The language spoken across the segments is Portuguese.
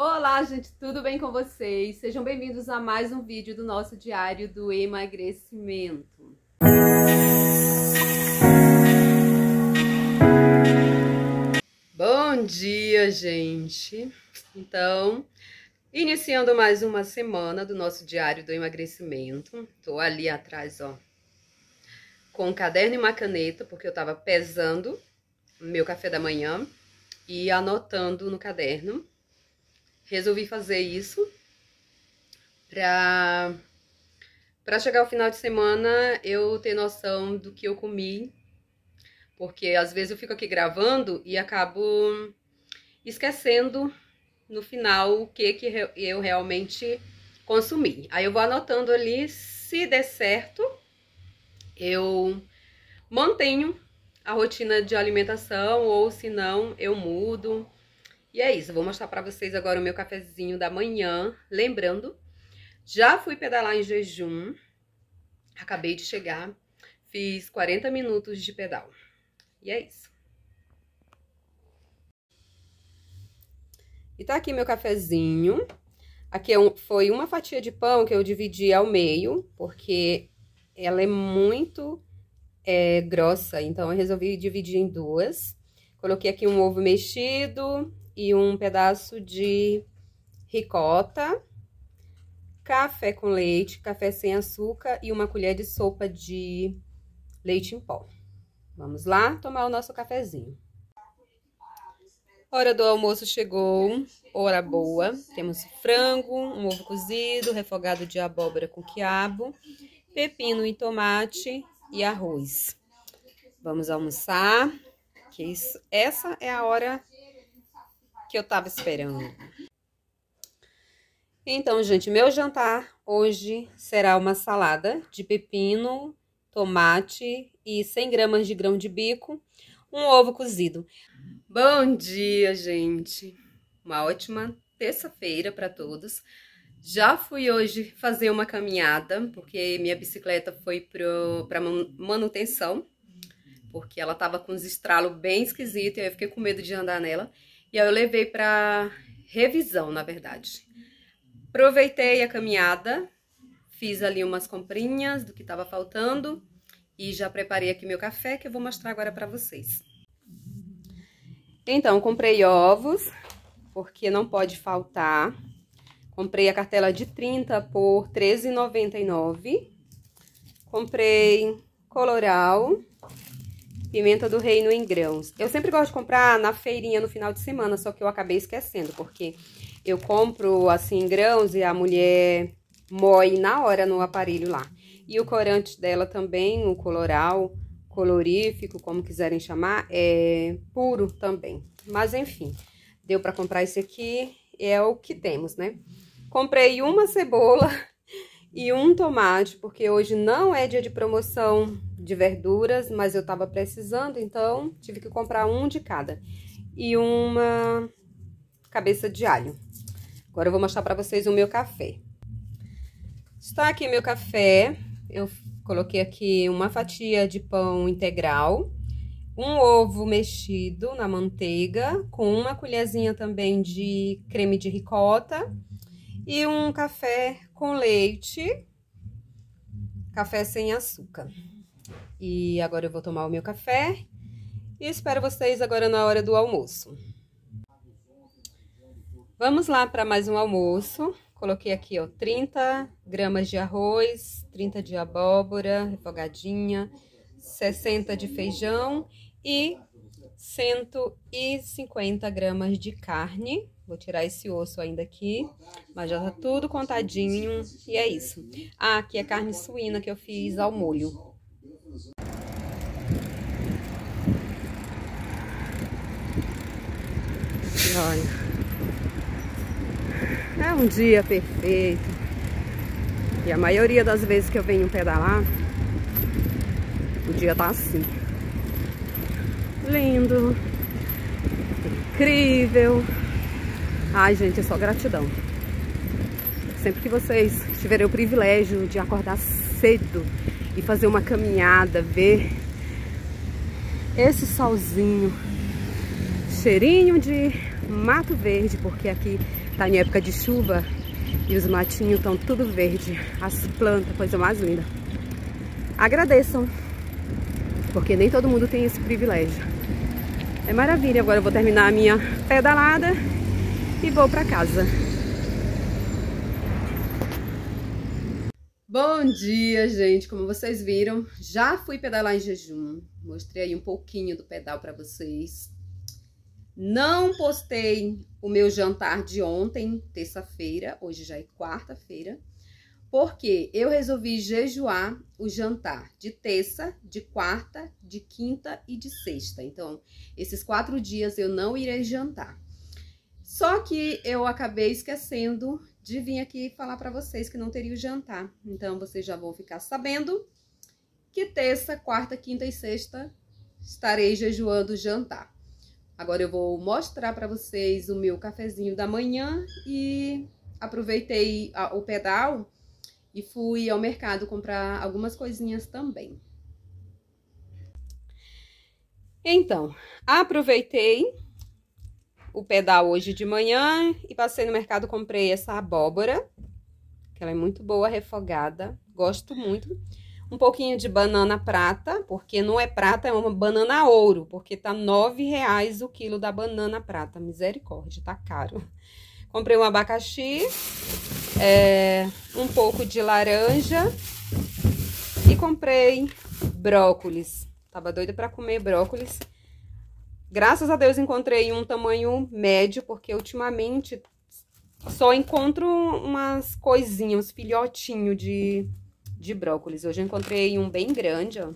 Olá, gente, tudo bem com vocês? Sejam bem-vindos a mais um vídeo do nosso diário do emagrecimento. Bom dia, gente. Então, iniciando mais uma semana do nosso diário do emagrecimento. Tô ali atrás, ó, com um caderno e uma caneta, porque eu tava pesando meu café da manhã e anotando no caderno resolvi fazer isso pra, pra chegar ao final de semana eu ter noção do que eu comi. Porque às vezes eu fico aqui gravando e acabo esquecendo no final o que, que eu realmente consumi. Aí eu vou anotando ali, se der certo, eu mantenho a rotina de alimentação ou se não, eu mudo e é isso, vou mostrar pra vocês agora o meu cafezinho da manhã. Lembrando, já fui pedalar em jejum, acabei de chegar, fiz 40 minutos de pedal. E é isso. E tá aqui meu cafezinho. Aqui é foi uma fatia de pão que eu dividi ao meio, porque ela é muito é, grossa, então eu resolvi dividir em duas. Coloquei aqui um ovo mexido, e um pedaço de ricota, café com leite, café sem açúcar e uma colher de sopa de leite em pó. Vamos lá tomar o nosso cafezinho. Hora do almoço chegou, hora boa. Temos frango, um ovo cozido, refogado de abóbora com quiabo, pepino e tomate e arroz. Vamos almoçar, que isso, essa é a hora que eu tava esperando. Então, gente, meu jantar hoje será uma salada de pepino, tomate e 100 gramas de grão de bico, um ovo cozido. Bom dia, gente! Uma ótima terça-feira para todos. Já fui hoje fazer uma caminhada, porque minha bicicleta foi para manutenção, porque ela tava com uns estralos bem esquisitos e eu fiquei com medo de andar nela. E aí eu levei para revisão, na verdade. Aproveitei a caminhada, fiz ali umas comprinhas do que estava faltando e já preparei aqui meu café que eu vou mostrar agora para vocês. Então, comprei ovos, porque não pode faltar. Comprei a cartela de 30 por R$13,99. Comprei coloral, pimenta do reino em grãos. Eu sempre gosto de comprar na feirinha no final de semana, só que eu acabei esquecendo, porque eu compro assim em grãos e a mulher moe na hora no aparelho lá. E o corante dela também, o coloral, colorífico, como quiserem chamar, é puro também. Mas enfim, deu para comprar esse aqui, é o que temos, né? Comprei uma cebola e um tomate, porque hoje não é dia de promoção de verduras, mas eu tava precisando, então tive que comprar um de cada. E uma cabeça de alho. Agora eu vou mostrar pra vocês o meu café. Está aqui meu café. Eu coloquei aqui uma fatia de pão integral, um ovo mexido na manteiga, com uma colherzinha também de creme de ricota e um café com leite, café sem açúcar. E agora eu vou tomar o meu café e espero vocês agora na hora do almoço. Vamos lá para mais um almoço. Coloquei aqui, ó, 30 gramas de arroz, 30 de abóbora refogadinha, 60 de feijão e 150 gramas de carne Vou tirar esse osso ainda aqui, mas já tá tudo contadinho e é isso. Ah, aqui é carne suína que eu fiz ao molho. Olha, é um dia perfeito. E a maioria das vezes que eu venho pedalar, o dia tá assim. Lindo, incrível. Ai, gente, é só gratidão. Sempre que vocês tiverem o privilégio de acordar cedo e fazer uma caminhada, ver esse solzinho, cheirinho de mato verde, porque aqui tá em época de chuva e os matinhos estão tudo verde, as plantas, coisa mais linda. Agradeçam, porque nem todo mundo tem esse privilégio. É maravilha, agora eu vou terminar a minha pedalada e vou para casa. Bom dia, gente! Como vocês viram, já fui pedalar em jejum. Mostrei aí um pouquinho do pedal para vocês. Não postei o meu jantar de ontem, terça-feira, hoje já é quarta-feira, porque eu resolvi jejuar o jantar de terça, de quarta, de quinta e de sexta. Então, esses quatro dias eu não irei jantar. Só que eu acabei esquecendo de vir aqui falar para vocês que não teria o jantar. Então, vocês já vão ficar sabendo que terça, quarta, quinta e sexta estarei jejuando o jantar. Agora eu vou mostrar para vocês o meu cafezinho da manhã e aproveitei o pedal e fui ao mercado comprar algumas coisinhas também. Então, aproveitei o pedal hoje de manhã e passei no mercado, comprei essa abóbora, que ela é muito boa, refogada, gosto muito. Um pouquinho de banana prata, porque não é prata, é uma banana ouro, porque tá nove reais o quilo da banana prata, misericórdia, tá caro. Comprei um abacaxi, é, um pouco de laranja e comprei brócolis. Tava doida para comer brócolis. Graças a Deus encontrei um tamanho médio, porque ultimamente só encontro umas coisinhas, uns filhotinhos de, de brócolis. Hoje eu encontrei um bem grande, ó.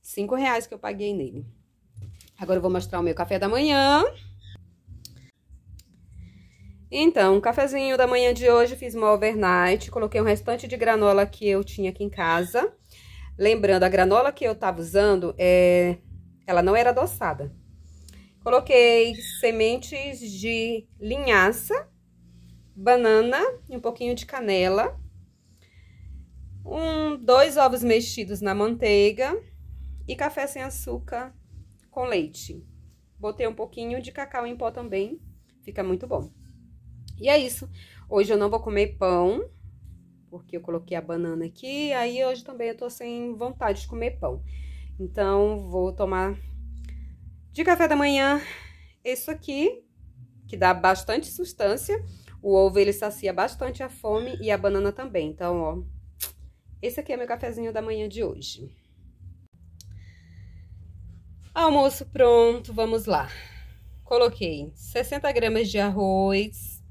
Cinco reais que eu paguei nele. Agora eu vou mostrar o meu café da manhã. Então, o cafezinho da manhã de hoje, fiz uma overnight, coloquei um restante de granola que eu tinha aqui em casa. Lembrando, a granola que eu tava usando é ela não era adoçada. Coloquei sementes de linhaça, banana e um pouquinho de canela. Um, dois ovos mexidos na manteiga e café sem açúcar com leite. Botei um pouquinho de cacau em pó também, fica muito bom. E é isso. Hoje eu não vou comer pão, porque eu coloquei a banana aqui, aí hoje também eu tô sem vontade de comer pão. Então, vou tomar de café da manhã isso aqui, que dá bastante sustância. O ovo, ele sacia bastante a fome e a banana também. Então, ó, esse aqui é meu cafezinho da manhã de hoje. Almoço pronto, vamos lá. Coloquei 60 gramas de arroz,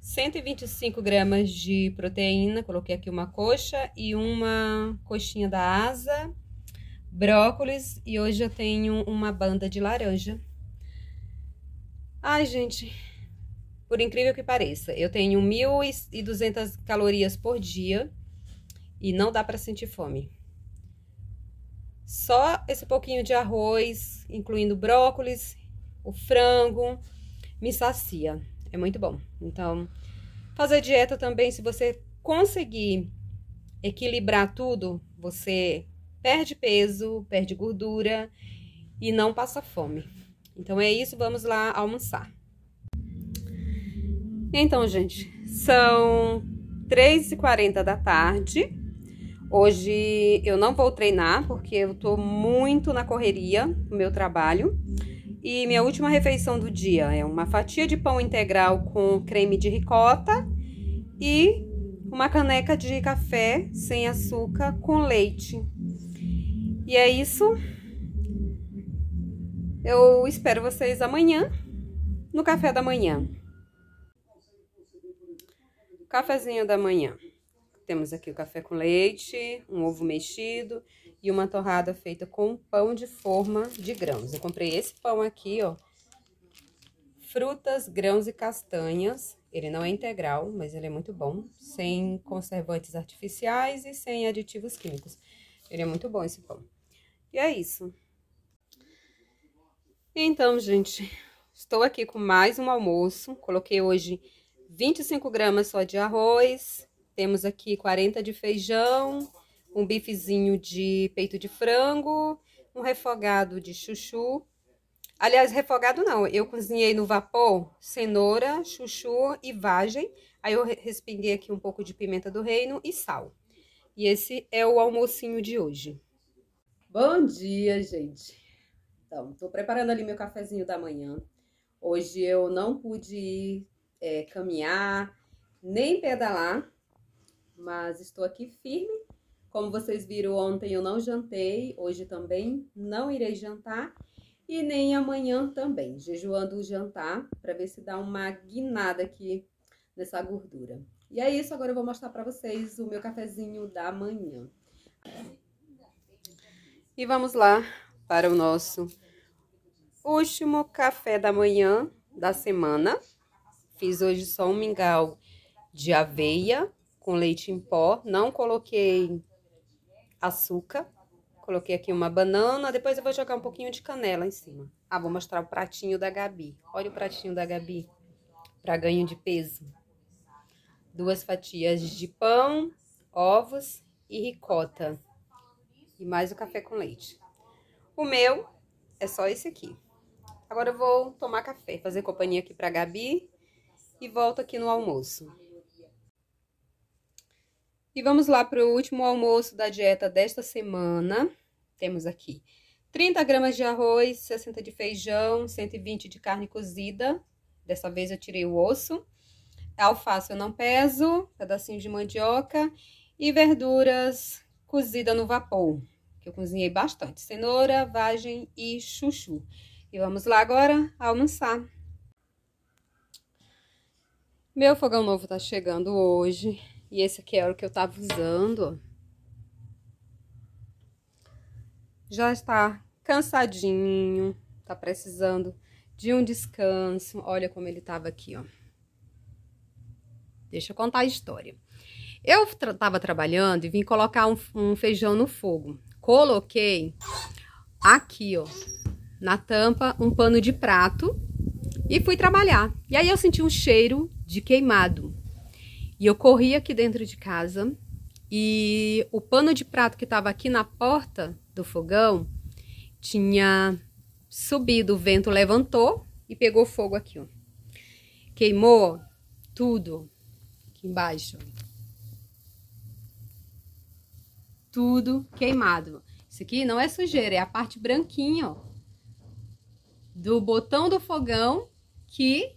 125 gramas de proteína, coloquei aqui uma coxa e uma coxinha da asa brócolis e hoje eu tenho uma banda de laranja. Ai, gente, por incrível que pareça, eu tenho 1.200 calorias por dia e não dá para sentir fome. Só esse pouquinho de arroz, incluindo brócolis, o frango, me sacia. É muito bom. Então, fazer dieta também, se você conseguir equilibrar tudo, você perde peso, perde gordura e não passa fome. Então é isso, vamos lá almoçar. Então, gente, são 3h40 da tarde. Hoje eu não vou treinar porque eu tô muito na correria no meu trabalho. E minha última refeição do dia é uma fatia de pão integral com creme de ricota e uma caneca de café sem açúcar com leite. E é isso. Eu espero vocês amanhã no café da manhã. Cafezinho da manhã. Temos aqui o café com leite, um ovo mexido e uma torrada feita com pão de forma de grãos. Eu comprei esse pão aqui, ó. Frutas, grãos e castanhas. Ele não é integral, mas ele é muito bom. Sem conservantes artificiais e sem aditivos químicos. Ele é muito bom esse pão. E é isso. Então, gente, estou aqui com mais um almoço. Coloquei hoje 25 gramas só de arroz. Temos aqui 40 de feijão, um bifezinho de peito de frango, um refogado de chuchu. Aliás, refogado não, eu cozinhei no vapor cenoura, chuchu e vagem. Aí eu respinguei aqui um pouco de pimenta do reino e sal. E esse é o almocinho de hoje. Bom dia, gente. Então, estou preparando ali meu cafezinho da manhã. Hoje eu não pude ir é, caminhar nem pedalar, mas estou aqui firme. Como vocês viram ontem, eu não jantei, hoje também não irei jantar e nem amanhã também, jejuando o jantar para ver se dá uma guinada aqui nessa gordura. E é isso, agora eu vou mostrar para vocês o meu cafezinho da manhã. E vamos lá para o nosso último café da manhã da semana. Fiz hoje só um mingau de aveia com leite em pó, não coloquei açúcar. Coloquei aqui uma banana, depois eu vou jogar um pouquinho de canela em cima. Ah, vou mostrar o pratinho da Gabi. Olha o pratinho da Gabi, para ganho de peso. Duas fatias de pão, ovos e ricota e mais o café com leite. O meu é só esse aqui. Agora eu vou tomar café, fazer companhia aqui pra Gabi e volto aqui no almoço. E vamos lá para o último almoço da dieta desta semana. Temos aqui 30 gramas de arroz, 60 de feijão, 120 de carne cozida. Dessa vez eu tirei o osso. Alface eu não peso, pedacinho de mandioca e verduras cozida no vapor, que eu cozinhei bastante. Cenoura, vagem e chuchu. E vamos lá agora almoçar. Meu fogão novo tá chegando hoje. E esse aqui era é o que eu tava usando, ó. Já está cansadinho, tá precisando de um descanso. Olha como ele tava aqui, ó. Deixa eu contar a história. Eu estava trabalhando e vim colocar um, um feijão no fogo. Coloquei aqui, ó, na tampa, um pano de prato e fui trabalhar. E aí eu senti um cheiro de queimado. E eu corri aqui dentro de casa e o pano de prato que estava aqui na porta do fogão tinha subido, o vento levantou e pegou fogo aqui, ó. Queimou tudo aqui embaixo. tudo queimado. Isso aqui não é sujeira, é a parte branquinha, ó, do botão do fogão que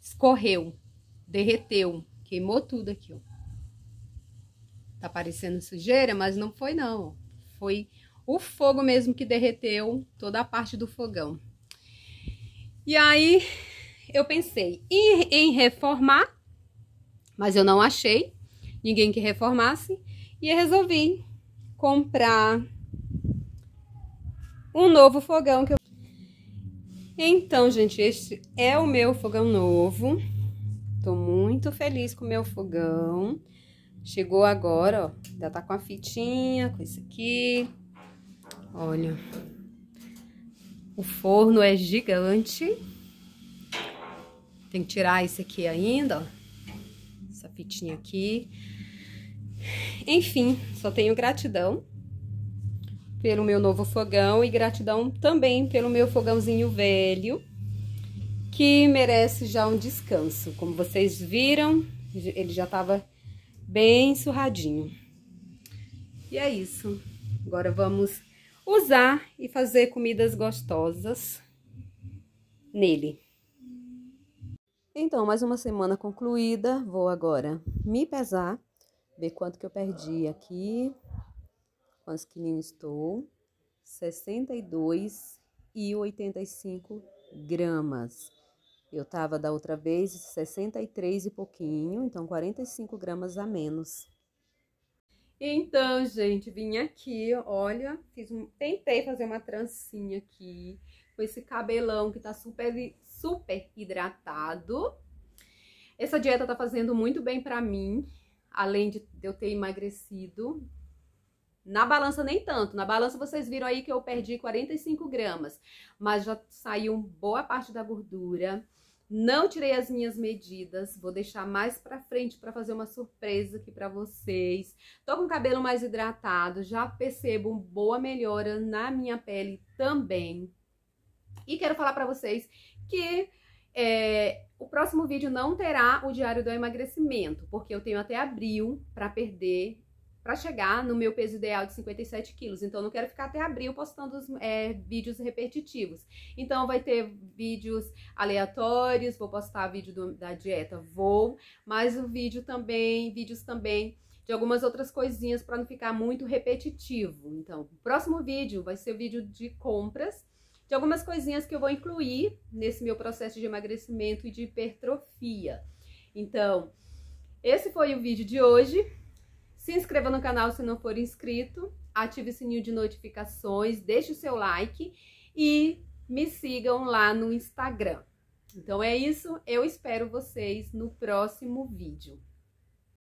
escorreu, derreteu, queimou tudo aqui, ó. Tá parecendo sujeira, mas não foi não, foi o fogo mesmo que derreteu toda a parte do fogão. E aí eu pensei em, em reformar, mas eu não achei ninguém que reformasse. E eu resolvi comprar um novo fogão que eu... Então, gente, este é o meu fogão novo. Tô muito feliz com o meu fogão. Chegou agora, ó. Já tá com a fitinha, com isso aqui. Olha. O forno é gigante. Tem que tirar esse aqui ainda, ó. Essa fitinha aqui. Enfim, só tenho gratidão pelo meu novo fogão e gratidão também pelo meu fogãozinho velho, que merece já um descanso. Como vocês viram, ele já estava bem surradinho. E é isso. Agora vamos usar e fazer comidas gostosas nele. Então, mais uma semana concluída, vou agora me pesar ver quanto que eu perdi aqui, quantos quilinhos estou, 62 e 85 gramas. Eu estava da outra vez 63 e pouquinho, então 45 gramas a menos. Então, gente, vim aqui, olha, fiz um, tentei fazer uma trancinha aqui com esse cabelão que tá super, super hidratado. Essa dieta tá fazendo muito bem pra mim, além de eu ter emagrecido. Na balança nem tanto, na balança vocês viram aí que eu perdi 45 gramas, mas já saiu boa parte da gordura. Não tirei as minhas medidas, vou deixar mais pra frente pra fazer uma surpresa aqui pra vocês. Tô com o cabelo mais hidratado, já percebo boa melhora na minha pele também. E quero falar pra vocês que é, o próximo vídeo não terá o diário do emagrecimento, porque eu tenho até abril para perder, para chegar no meu peso ideal de 57 quilos. Então, eu não quero ficar até abril postando os, é, vídeos repetitivos. Então, vai ter vídeos aleatórios, vou postar vídeo do, da dieta, vou, mas o vídeo também, vídeos também de algumas outras coisinhas para não ficar muito repetitivo. Então, o próximo vídeo vai ser o vídeo de compras de algumas coisinhas que eu vou incluir nesse meu processo de emagrecimento e de hipertrofia. Então, esse foi o vídeo de hoje. Se inscreva no canal se não for inscrito, ative o sininho de notificações, deixe o seu like e me sigam lá no Instagram. Então é isso, eu espero vocês no próximo vídeo.